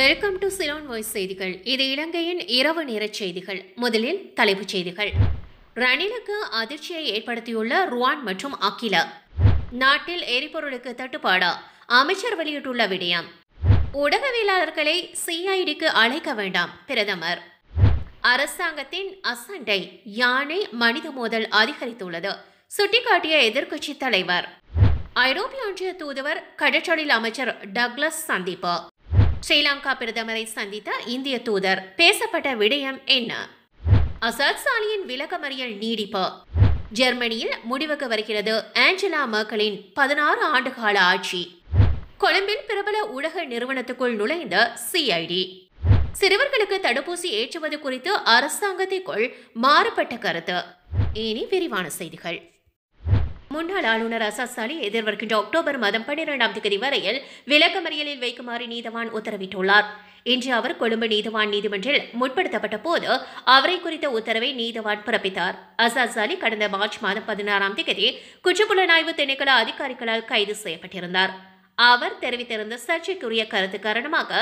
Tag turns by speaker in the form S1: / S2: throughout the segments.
S1: welcome to Ceylon voice செய்திகள் இது இலங்கையின் இரவு நேரச் செய்திகள் முதலில் தலைப்புச் செய்திகள் ரணிலுக்கு அதிர்ச்சியை ஏற்படுத்தியுள்ள ருவான் மற்றும் அகில நாட்டில் எரிபொருளுக்கு தட்டுப்பாடா அமைச்சர் வெளியிட்டுள்ள விடயம் ஊடகவியலாளர்களை சிஐடிக்கு அழைக்க வேண்டாம் பிரதமர் அரசாங்கத்தின் அசண்டை யானை மனித மோதல் அதிகரித்துள்ளது சுட்டிக்காட்டிய எதிர்க்கட்சி தலைவர் ஐரோப்பிய ஒன்றிய தூதுவர் கடற்றொழில் அமைச்சர் டக்ளஸ் சந்திப்பு ஸ்ரீலங்கா பிரதமரை சந்தித்த இந்திய தூதர் பேசப்பட்ட விடயம் என்ன அசாத் சாலியின் விளக்கமறியல் நீடிப்பு ஜெர்மனியில் முடிவுக்கு வருகிறது ஆஞ்சலா மக்களின் பதினாறு ஆண்டுகால ஆட்சி கொழும்பில் பிரபல உலக நிறுவனத்துக்குள் நுழைந்த சிஐடி சிறுவர்களுக்கு தடுப்பூசி ஏற்றுவது குறித்து அரசாங்கத்திற்குள் மாறுபட்ட கருத்து இனி விரிவான செய்திகள் முன்னாள் ஆளுநர் அசாத் சாலி எதிர்வருகின்ற அக்டோபர் மாதம் பன்னிரெண்டாம் தேதி வரையில் விளக்கமறியலில் வைக்குமாறு நீதவான் உத்தரவிட்டுள்ளார் இன்று அவர் கொழும்பு நீதவான் நீதிமன்றில் முற்படுத்தப்பட்ட போது அவரை குறித்த உத்தரவை நீதவான் பிறப்பித்தார் அசாத் அலி கடந்த மார்ச் மாதம் பதினாறாம் தேதி குற்றப்புலனாய்வு திணைக்கள அதிகாரிகளால் கைது செய்யப்பட்டிருந்தார் அவர் தெரிவித்திருந்த சர்ச்சைக்குரிய கருத்து காரணமாக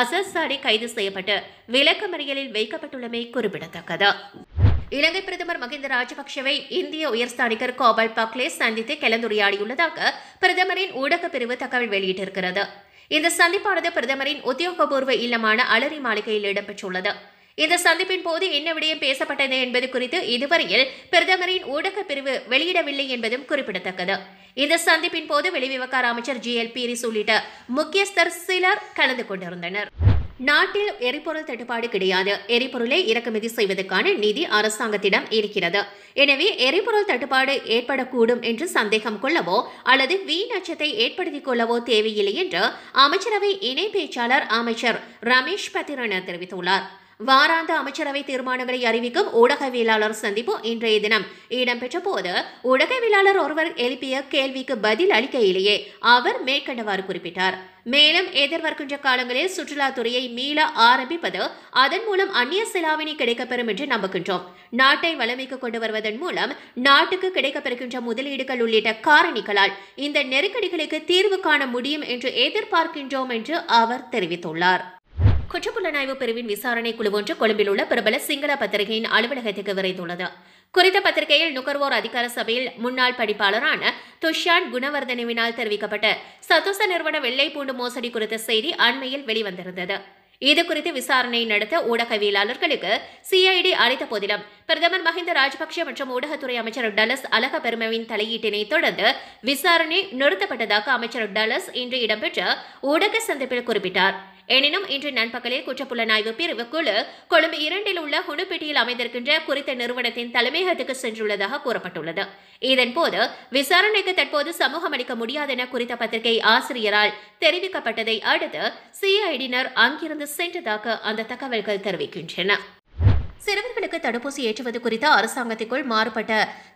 S1: அசாத் அலி கைது செய்யப்பட்டு விளக்கமறியலில் வைக்கப்பட்டுள்ளமை குறிப்பிடத்தக்கது இலங்கை பிரதமர் மகிந்த ராஜபக்சவை இந்திய உயர்ஸ்தானிகர் கோபால் பக்லே சந்தித்து கலந்துரையாடியுள்ளதாக பிரதமரின் ஊடகப் பிரிவு தகவல் வெளியிட்டிருக்கிறது இந்த சந்திப்பானது பிரதமரின் உத்தியோகபூர்வ இல்லமான அலரி மாளிகையில் இடம்பெற்றுள்ளது இந்த சந்திப்பின் போது என்ன விடயம் பேசப்பட்டது என்பது குறித்து இதுவரையில் பிரதமரின் ஊடகப் பிரிவு வெளியிடவில்லை என்பதும் குறிப்பிடத்தக்கது இந்த சந்திப்பின் போது வெளிவிவகார அமைச்சர் ஜி எல் பீரிஸ் உள்ளிட்ட முக்கியஸ்தர் சிலர் கலந்து கொண்டிருந்தனர் நாட்டில் எரிபொருள் தட்டுப்பாடு கிடையாது எரிபொருளை இறக்குமதி செய்வதற்கான நிதி அரசாங்கத்திடம் இருக்கிறது எனவே எரிபொருள் தட்டுப்பாடு ஏற்படக்கூடும் என்று சந்தேகம் கொள்ளவோ அல்லது அச்சத்தை ஏற்படுத்திக் கொள்ளவோ தேவையில்லை என்று அமைச்சரவை இணை பேச்சாளர் அமைச்சர் ரமேஷ் பத்திரன தெரிவித்துள்ளார் வாராந்த அமைச்சரவை தீர்மானங்களை அறிவிக்கும் ஊடகவியலாளர் சந்திப்பு இன்றைய தினம் இடம்பெற்ற போது ஊடகவியலாளர் ஒருவர் எழுப்பிய கேள்விக்கு பதில் அளிக்கையிலேயே அவர் மேற்கண்டவாறு குறிப்பிட்டார் மேலும் எதிர்வருகின்ற காலங்களில் சுற்றுலாத்துறையை மீள ஆரம்பிப்பது அதன் மூலம் அந்நிய செலாவணி கிடைக்கப்பெறும் என்று நம்புகின்றோம் நாட்டை வளமைக்கு கொண்டு வருவதன் மூலம் நாட்டுக்கு கிடைக்கப்பெறுகின்ற முதலீடுகள் உள்ளிட்ட காரணிகளால் இந்த நெருக்கடிகளுக்கு தீர்வு காண முடியும் என்று எதிர்பார்க்கின்றோம் என்று அவர் தெரிவித்துள்ளார் குற்றப்புலனாய்வு பிரிவின் விசாரணை குழு ஒன்று கொழும்பில் உள்ள பிரபல சிங்கள பத்திரிகையின் அலுவலகத்துக்கு விரைந்துள்ளது குறித்த பத்திரிகையில் நுகர்வோர் அதிகார சபையில் முன்னாள் படிப்பாளரான துஷான் குணவர்தனவினால் தெரிவிக்கப்பட்ட சதுச நிறுவன வெள்ளை பூண்டு மோசடி குறித்த செய்தி அண்மையில் வெளிவந்திருந்தது இது குறித்து விசாரணை நடத்த ஊடகவியலாளர்களுக்கு சிஐடி அழைத்த போதிலும் பிரதமர் மஹிந்த ராஜபக்ஷ மற்றும் ஊடகத்துறை அமைச்சர் டலஸ் அலக பெருமவின் தலையீட்டினை தொடர்ந்து விசாரணை நிறுத்தப்பட்டதாக அமைச்சர் டலஸ் இன்று இடம்பெற்ற ஊடக சந்திப்பில் குறிப்பிட்டார் எனினும் இன்று நண்பகலில் குற்றப்புலனாய்வு குழு கொழும்பு இரண்டில் உள்ள ஹுனுப்பேட்டியில் அமைந்திருக்கின்ற குறித்த நிறுவனத்தின் தலைமையகத்துக்கு சென்றுள்ளதாக கூறப்பட்டுள்ளது இதன்போது விசாரணைக்கு தற்போது சமூகம் அளிக்க முடியாது என குறித்த பத்திரிகை ஆசிரியரால் தெரிவிக்கப்பட்டதை அடுத்து சிஐடியினர் அங்கிருந்து சென்றதாக அந்த தகவல்கள் தெரிவிக்கின்றன சிறுவர்களுக்கு தடுப்பூசி ஏற்றுவது குறித்து அரசாங்கத்திற்குள் மாறுபட்ட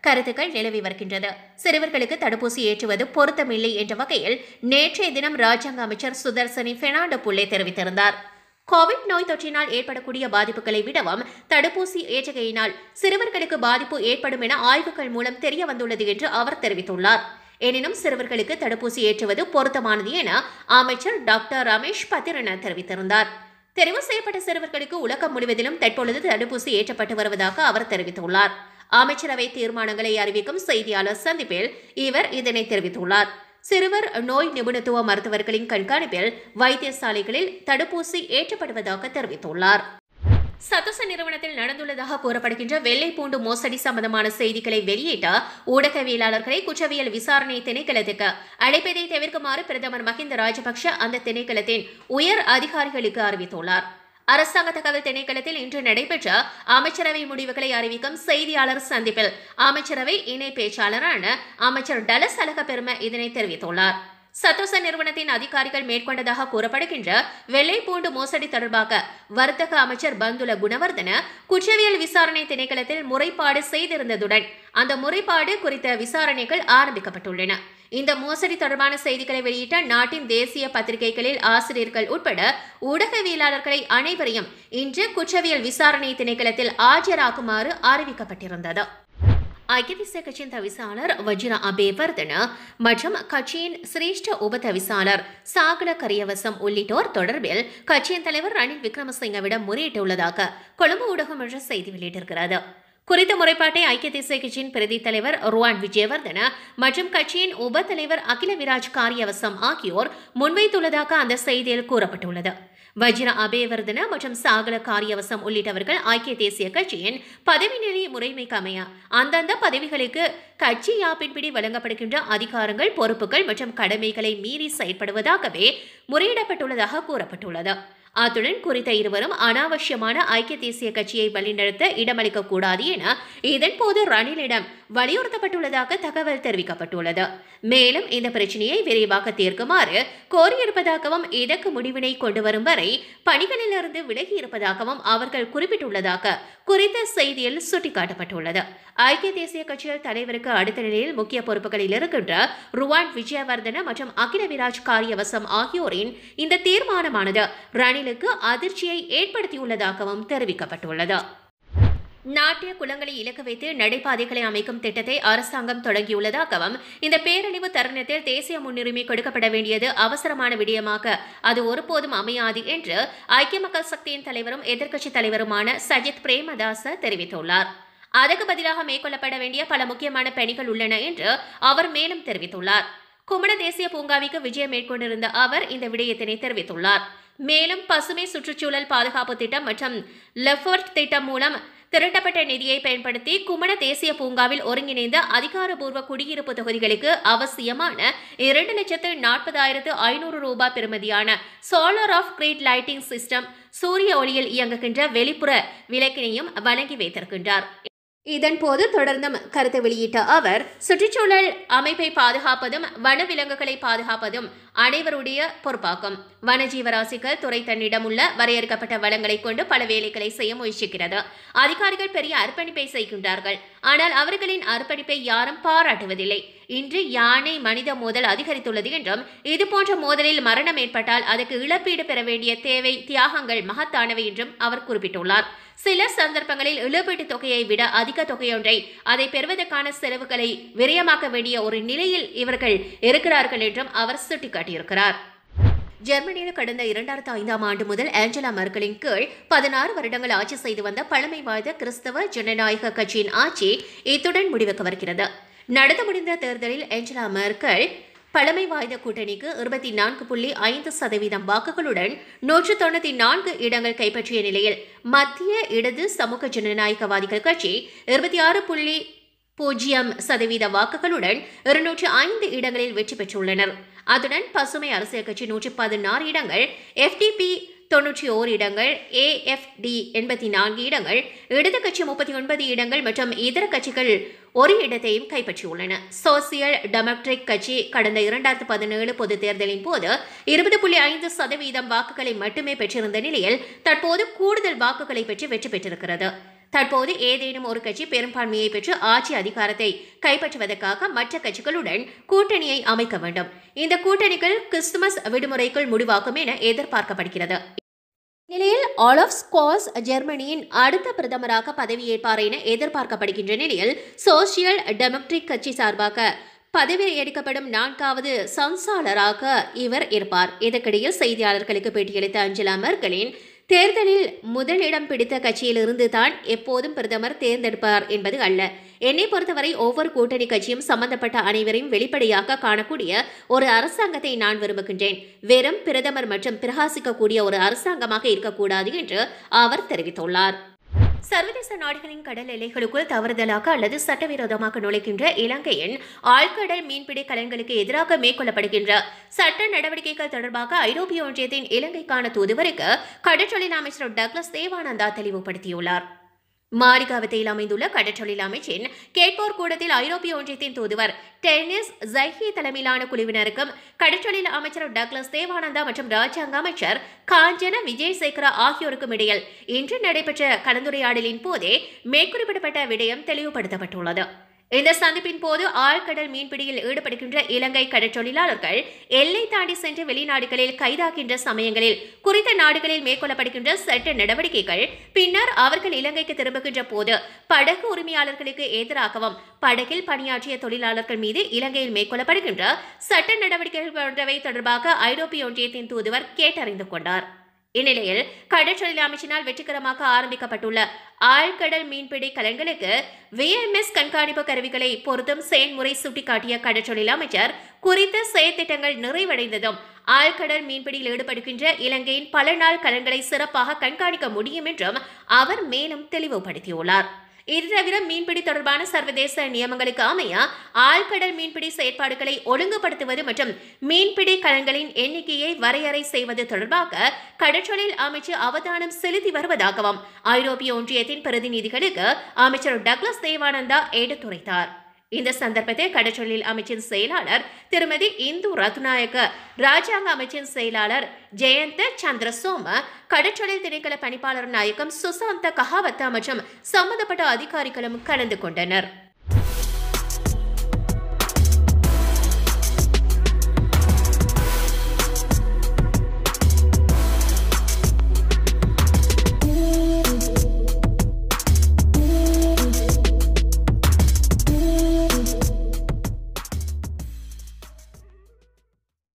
S1: கருத்துக்கள் நிலவி வருகின்றது சிறுவர்களுக்கு தடுப்பூசி ஏற்றுவது பொருத்தமில்லை என்ற வகையில் நேற்றைய தினம் ராஜாங்க அமைச்சர் சுதர்சனி பெர்னாண்டோ புள்ளே தெரிவித்திருந்தார் கோவிட் நோய் தொற்றினால் ஏற்படக்கூடிய பாதிப்புகளை விடவும் தடுப்பூசி ஏற்றுகையினால் சிறுவர்களுக்கு பாதிப்பு ஏற்படும் என ஆய்வுகள் மூலம் தெரிய வந்துள்ளது என்று அவர் தெரிவித்துள்ளார் எனினும் சிறுவர்களுக்கு தடுப்பூசி ஏற்றுவது பொருத்தமானது என அமைச்சர் டாக்டர் ரமேஷ் பத்திரன தெரிவித்திருந்தார் தெரிவு செய்யப்பட்ட சிறுவர்களுக்கு உலகம் முழுவதிலும் தற்பொழுது தடுப்பூசி ஏற்றப்பட்டு வருவதாக அவர் தெரிவித்துள்ளார் அமைச்சரவை தீர்மானங்களை அறிவிக்கும் செய்தியாளர் சந்திப்பில் இவர் இதனை தெரிவித்துள்ளார் சிறுவர் நோய் நிபுணத்துவ மருத்துவர்களின் கண்காணிப்பில் வைத்தியசாலைகளில் தடுப்பூசி ஏற்றப்படுவதாக தெரிவித்துள்ளார் சதச நிறுவனத்தில் நடந்துள்ளதாக கூறப்படுகின்ற வெள்ளை பூண்டு மோசடி சம்பந்தமான செய்திகளை வெளியிட்ட ஊடகவியலாளர்களை குற்றவியல் விசாரணை திணைக்களத்துக்கு அழைப்பதை தவிர்க்குமாறு பிரதமர் மஹிந்த ராஜபக்ஷ அந்த திணைக்களத்தின் உயர் அதிகாரிகளுக்கு அறிவித்துள்ளார் அரசாங்க தகவல் திணைக்களத்தில் இன்று நடைபெற்ற அமைச்சரவை முடிவுகளை அறிவிக்கும் செய்தியாளர் சந்திப்பில் அமைச்சரவை இணை பேச்சாளரான அமைச்சர் டலஸ் அலக பெருமை இதனை தெரிவித்துள்ளார் சத்தோச நிறுவனத்தின் அதிகாரிகள் மேற்கொண்டதாக கூறப்படுகின்ற வெள்ளை பூண்டு மோசடி தொடர்பாக வர்த்தக அமைச்சர் பந்துல குணவர்தன குற்றவியல் விசாரணை திணைக்களத்தில் முறைப்பாடு செய்திருந்ததுடன் அந்த முறைப்பாடு குறித்த விசாரணைகள் ஆரம்பிக்கப்பட்டுள்ளன இந்த மோசடி தொடர்பான செய்திகளை வெளியிட்ட நாட்டின் தேசிய பத்திரிகைகளில் ஆசிரியர்கள் உட்பட ஊடகவியலாளர்களை அனைவரையும் இன்று குற்றவியல் விசாரணை திணைக்களத்தில் ஆஜராகுமாறு அறிவிக்கப்பட்டிருந்தது ஐக்கிய தேசிய கட்சியின் தவிசாளர் வஜ்ரா அபேவர்தன மற்றும் கட்சியின் சிரேஷ்ட உப தவிசாளர் சாகல கரியவசம் உள்ளிட்டோர் தொடர்பில் கட்சியின் தலைவர் ரணில் விக்ரமசிங்கவிடம் முறையிட்டுள்ளதாக கொழும்பு ஊடகம் என்ற செய்தி வெளியிட்டிருக்கிறது குறித்த முறைப்பாட்டை ஐக்கிய தேசிய கட்சியின் பிரதி தலைவர் ருவான் விஜயவர்தன மற்றும் கட்சியின் உப தலைவர் அகில விராஜ் காரியவசம் ஆகியோர் முன்வைத்துள்ளதாக அந்த செய்தியில் கூறப்பட்டுள்ளது வஜ்ர அபேவர்தன மற்றும் சாகல காரியவசம் உள்ளிட்டவர்கள் ஐக்கிய தேசிய கட்சியின் பதவி நிலை முறைமைக்கு அமைய அந்தந்த பதவிகளுக்கு கட்சி யாப்பின்படி வழங்கப்படுகின்ற அதிகாரங்கள் பொறுப்புகள் மற்றும் கடமைகளை மீறி செயற்படுவதாகவே முறையிடப்பட்டுள்ளதாக கூறப்பட்டுள்ளது அத்துடன் குறித்த இருவரும் அனாவசியமான ஐக்கிய தேசிய கட்சியை வழிநடத்த இடமளிக்க கூடாது என இதன்போது ரணிலிடம் வலியுறுத்தப்பட்டுள்ளதாக தகவல் தெரிவிக்கப்பட்டுள்ளது மேலும் இந்த பிரச்சனையை விரைவாக தீர்க்குமாறு கோரியிருப்பதாகவும் இதற்கு முடிவினை கொண்டு வரும் வரை பணிகளிலிருந்து விலகி இருப்பதாகவும் அவர்கள் குறிப்பிட்டுள்ளதாக குறித்த செய்தியில் சுட்டிக்காட்டப்பட்டுள்ளது ஐக்கிய தேசிய கட்சியில் தலைவருக்கு அடுத்த நிலையில் முக்கிய பொறுப்புகளில் இருக்கின்ற ருவான் விஜயவர்தன மற்றும் அகில விராஜ் காரியவசம் ஆகியோரின் இந்த தீர்மானமானது ரணிலுக்கு அதிர்ச்சியை ஏற்படுத்தியுள்ளதாகவும் தெரிவிக்கப்பட்டுள்ளது நாட்டிய குளங்களை இலக்கு வைத்து நடைபாதைகளை அமைக்கும் திட்டத்தை அரசாங்கம் தொடங்கியுள்ளதாகவும் இந்த பேரழிவு தருணத்தில் தேசிய முன்னுரிமை கொடுக்கப்பட வேண்டியது அவசரமான விடயமாக அது ஒருபோதும் அமையாது என்று ஐக்கிய மக்கள் சக்தியின் தலைவரும் எதிர்க்கட்சித் தலைவருமான சஜித் பிரேமதாச தெரிவித்துள்ளார் அதற்கு பதிலாக மேற்கொள்ளப்பட வேண்டிய பல முக்கியமான பணிகள் உள்ளன என்று அவர் மேலும் தெரிவித்துள்ளார் குமண தேசிய பூங்காவிற்கு விஜயம் மேற்கொண்டிருந்த அவர் இந்த விடயத்தினை தெரிவித்துள்ளார் மேலும் பசுமை சுற்றுச்சூழல் பாதுகாப்பு திட்டம் மற்றும் லெஃபர்ட் திட்டம் மூலம் திரட்டப்பட்ட நிதியை பயன்படுத்தி குமண தேசிய பூங்காவில் ஒருங்கிணைந்த அதிகாரபூர்வ குடியிருப்பு தொகுதிகளுக்கு அவசியமான இரண்டு லட்சத்து நாற்பதாயிரத்து ஐநூறு ரூபாய் பெறுமதியான solar off grid lighting system சூரிய ஒளியில் இயங்குகின்ற வெளிப்புற விளக்கினையும் வழங்கி வைத்திருக்கின்றார் இதன்போது தொடர்ந்தும் கருத்து வெளியிட்ட அவர் சுற்றுச்சூழல் அமைப்பை பாதுகாப்பதும் வனவிலங்குகளை பாதுகாப்பதும் அனைவருடைய பொறுப்பாகும் வனஜீவராசிகள் துறை தன்னிடம் உள்ள வரையறுக்கப்பட்ட வளங்களை கொண்டு பல வேலைகளை செய்ய முயற்சிக்கிறது அதிகாரிகள் பெரிய அர்ப்பணிப்பை செய்கின்றார்கள் ஆனால் அவர்களின் அர்ப்பணிப்பை யாரும் பாராட்டுவதில்லை இன்று யானை மனித மோதல் அதிகரித்துள்ளது என்றும் இதுபோன்ற மோதலில் மரணம் ஏற்பட்டால் அதற்கு இழப்பீடு பெற வேண்டிய தேவை தியாகங்கள் மகத்தானவை என்றும் அவர் குறிப்பிட்டுள்ளார் சில சந்தர்ப்பங்களில் இழப்பீட்டு தொகையை விட அதிக தொகையொன்றை அதை பெறுவதற்கான செலவுகளை விரயமாக்க வேண்டிய ஒரு நிலையில் இவர்கள் இருக்கிறார்கள் என்றும் அவர் சுட்டிக்காட்டியிருக்கிறார் ஜெர்மனியில் கடந்த இரண்டாயிரத்து ஐந்தாம் ஆண்டு முதல் ஏஞ்சலா மர்க்கலின் கீழ் பதினாறு வருடங்கள் ஆட்சி செய்து வந்த பழமை வாய்ந்த கிறிஸ்தவ ஜனநாயக கட்சியின் ஆட்சி இத்துடன் முடிவுக்கு வருகிறது நடந்து முடிந்த தேர்தலில் ஏஞ்சலா மேர்க்கல் பழமை வாய்ந்த கூட்டணிக்கு இருபத்தி நான்கு புள்ளி ஐந்து சதவீதம் வாக்குகளுடன் நூற்று தொண்ணூற்றி நான்கு இடங்கள் கைப்பற்றிய நிலையில் மத்திய இடது சமூக ஜனநாயகவாதிகள் கட்சி இருபத்தி ஆறு புள்ளி பூஜ்ஜியம் சதவீத வாக்குகளுடன் இருநூற்று ஐந்து இடங்களில் வெற்றி பெற்றுள்ளனர் அத்துடன் பசுமை அரசியல் கட்சி நூற்றி பதினாறு இடங்கள் எஃப்டிபி தொன்னூற்றி ஓர் இடங்கள் ஏஎஃப்டி எண்பத்தி நான்கு இடங்கள் இடது கட்சி முப்பத்தி ஒன்பது இடங்கள் மற்றும் இதர கட்சிகள் ஒரு இடத்தையும் கைப்பற்றியுள்ளன சோசியல் டெமோக்ராட்டிக் கட்சி கடந்த இரண்டாயிரத்து பதினேழு பொது தேர்தலின் போது இருபது புள்ளி ஐந்து சதவீதம் வாக்குகளை மட்டுமே பெற்றிருந்த நிலையில் தற்போது கூடுதல் வாக்குகளை பெற்று வெற்றி பெற்றிருக்கிறது தற்போது ஏதேனும் ஒரு கட்சி பெரும்பான்மையை பெற்று ஆட்சி அதிகாரத்தை கைப்பற்றுவதற்காக மற்ற கட்சிகளுடன் கூட்டணியை அமைக்க வேண்டும் இந்த கூட்டணிகள் கிறிஸ்துமஸ் விடுமுறைக்குள் முடிவாகும் என எதிர்பார்க்கப்படுகிறது நிலையில் ஆலோஃப் ஸ்கோஸ் ஜெர்மனியின் அடுத்த பிரதமராக பதவியேற்பார் என எதிர்பார்க்கப்படுகின்ற நிலையில் சோசியல் டெமோக்ரிக் கட்சி சார்பாக பதவி எடுக்கப்படும் நான்காவது சம்சாளராக இவர் இருப்பார் இதற்கிடையே செய்தியாளர்களுக்கு பேட்டியளித்த அஞ்சலா மெர்கலின் தேர்தலில் முதலிடம் பிடித்த கட்சியிலிருந்து தான் எப்போதும் பிரதமர் தேர்ந்தெடுப்பார் என்பது அல்ல என்னை பொறுத்தவரை ஒவ்வொரு கூட்டணி கட்சியும் சம்பந்தப்பட்ட அனைவரையும் வெளிப்படையாக காணக்கூடிய ஒரு அரசாங்கத்தை நான் விரும்புகின்றேன் வெறும் பிரதமர் மற்றும் பிரகாசிக்கக்கூடிய ஒரு அரசாங்கமாக இருக்கக்கூடாது என்று அவர் தெரிவித்துள்ளார் சர்வதேச நாடுகளின் கடல் எல்லைகளுக்குள் தவறுதலாக அல்லது சட்டவிரோதமாக நுழைக்கின்ற இலங்கையின் ஆழ்கடல் மீன்பிடி கலன்களுக்கு எதிராக மேற்கொள்ளப்படுகின்ற சட்ட நடவடிக்கைகள் தொடர்பாக ஐரோப்பிய ஒன்றியத்தின் இலங்கைக்கான தூதுவருக்கு கடற்றொழில் அமைச்சர் டக்ளஸ் தேவானந்தா தெளிவுபடுத்தியுள்ளார் மாரிகாவத்தையில் அமைந்துள்ள கடற்றொழில் அமைச்சின் கேட்போர் கூடத்தில் ஐரோப்பிய ஒன்றியத்தின் தூதுவர் டென்னிஸ் ஜஹி தலைமையிலான குழுவினருக்கும் கடற்றொழில் அமைச்சர் டக்ளஸ் தேவானந்தா மற்றும் ராஜாங்க அமைச்சர் காஞ்சன விஜயசேகர ஆகியோருக்கும் இடையில் இன்று நடைபெற்ற கலந்துரையாடலின் போதே மேற்குறிப்பிடப்பட்ட விடயம் தெளிவுபடுத்தப்பட்டுள்ளது இந்த சந்திப்பின் போது ஆழ்கடல் மீன்பிடியில் ஈடுபடுகின்ற இலங்கை கடற்றொழிலாளர்கள் எல்லை தாண்டி சென்று வெளிநாடுகளில் கைதாகின்ற சமயங்களில் குறித்த நாடுகளில் மேற்கொள்ளப்படுகின்ற சட்ட நடவடிக்கைகள் பின்னர் அவர்கள் இலங்கைக்கு திரும்புகின்ற போது படகு உரிமையாளர்களுக்கு எதிராகவும் படகில் பணியாற்றிய தொழிலாளர்கள் மீது இலங்கையில் மேற்கொள்ளப்படுகின்ற சட்ட நடவடிக்கைகள் போன்றவை தொடர்பாக ஐரோப்பிய ஒன்றியத்தின் தூதுவர் கேட்டறிந்து கொண்டார் இந்நிலையில் கடற்சொழில் அமைச்சினால் வெற்றிகரமாக ஆரம்பிக்கப்பட்டுள்ள ஆழ்கடல் மீன்பிடி கலன்களுக்கு விஎம்எஸ் கண்காணிப்பு கருவிகளை பொருத்தும் செயல்முறை சுட்டிக்காட்டிய கடற்சொழில் அமைச்சர் குறித்த செயற்திட்டங்கள் நிறைவடைந்ததும் ஆழ்கடல் மீன்பிடியில் ஈடுபடுகின்ற இலங்கையின் பல நாள் கலன்களை சிறப்பாக கண்காணிக்க முடியும் என்றும் அவர் மேலும் தெளிவுபடுத்தியுள்ளார் இது தவிர மீன்பிடி தொடர்பான சர்வதேச நியமங்களுக்கு அமைய ஆழ்கடல் மீன்பிடி செயற்பாடுகளை ஒழுங்குபடுத்துவது மற்றும் மீன்பிடி கலன்களின் எண்ணிக்கையை வரையறை செய்வது தொடர்பாக கடற்றொழில் அமைச்சு அவதானம் செலுத்தி வருவதாகவும் ஐரோப்பிய ஒன்றியத்தின் பிரதிநிதிகளுக்கு அமைச்சர் டக்ளஸ் தேவானந்தா எடுத்துரைத்தார் இந்த சந்தர்ப்பத்தை கடச்சொல்லில் அமைச்சின் செயலாளர் திருமதி இந்து ரத்நாயக்க ராஜாங்க அமைச்சின் செயலாளர் ஜெயந்த சந்திரசோம கடற்றொழில் திணைக்கள பணிப்பாளர் நாயகம் சுசாந்த கஹாவத்தா மற்றும் சம்பந்தப்பட்ட அதிகாரிகளும் கலந்து கொண்டனர்